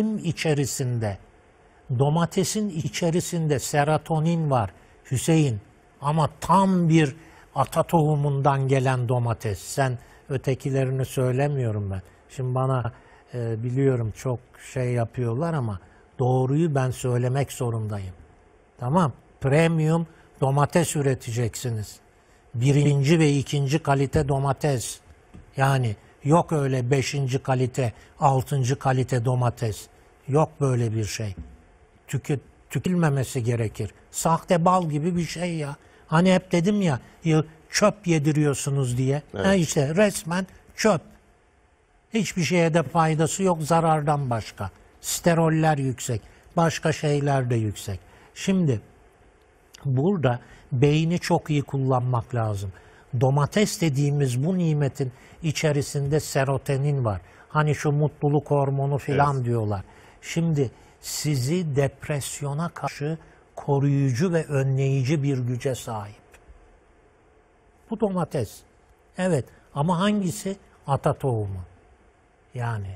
Kim içerisinde, domatesin içerisinde serotonin var Hüseyin. Ama tam bir ata tohumundan gelen domates. Sen ötekilerini söylemiyorum ben. Şimdi bana e, biliyorum çok şey yapıyorlar ama doğruyu ben söylemek zorundayım. Tamam. Premium domates üreteceksiniz. Birinci ve ikinci kalite domates. Yani Yok öyle beşinci kalite, altıncı kalite domates. Yok böyle bir şey. Tükü, tükülmemesi gerekir. Sahte bal gibi bir şey ya. Hani hep dedim ya çöp yediriyorsunuz diye. Evet. Ha işte resmen çöp. Hiçbir şeye de faydası yok zarardan başka. Steroller yüksek. Başka şeyler de yüksek. Şimdi burada beyni çok iyi kullanmak lazım domates dediğimiz bu nimetin içerisinde serotonin var. Hani şu mutluluk hormonu filan evet. diyorlar. Şimdi sizi depresyona karşı koruyucu ve önleyici bir güce sahip. Bu domates. Evet ama hangisi? Ata tohumu. Yani